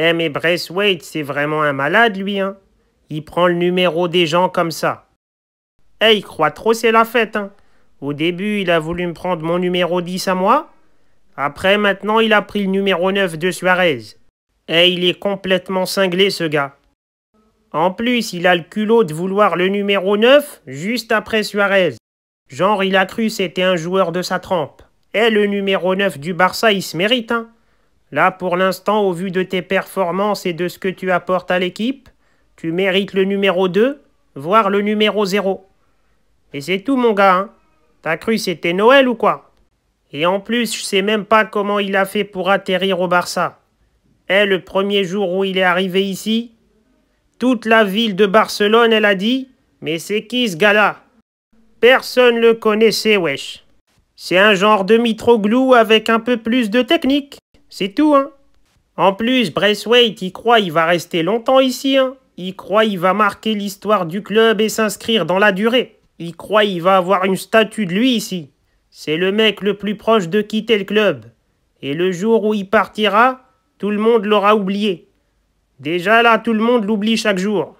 Eh mais Braithwaite, c'est vraiment un malade lui, hein. Il prend le numéro des gens comme ça. Eh, il croit trop c'est la fête, hein. Au début, il a voulu me prendre mon numéro 10 à moi. Après, maintenant, il a pris le numéro 9 de Suarez. Eh, il est complètement cinglé, ce gars. En plus, il a le culot de vouloir le numéro 9 juste après Suarez. Genre, il a cru c'était un joueur de sa trempe. Eh, le numéro 9 du Barça, il se mérite, hein. Là, pour l'instant, au vu de tes performances et de ce que tu apportes à l'équipe, tu mérites le numéro 2, voire le numéro 0. Et c'est tout, mon gars. Hein T'as cru c'était Noël ou quoi Et en plus, je sais même pas comment il a fait pour atterrir au Barça. Eh, le premier jour où il est arrivé ici, toute la ville de Barcelone, elle a dit Mais c'est qui ce gars-là Personne le connaissait, wesh. C'est un genre de mitroglou avec un peu plus de technique. C'est tout, hein. En plus, Braithwaite, il croit il va rester longtemps ici, hein. Il croit il va marquer l'histoire du club et s'inscrire dans la durée. Il croit il va avoir une statue de lui ici. C'est le mec le plus proche de quitter le club. Et le jour où il partira, tout le monde l'aura oublié. Déjà là, tout le monde l'oublie chaque jour.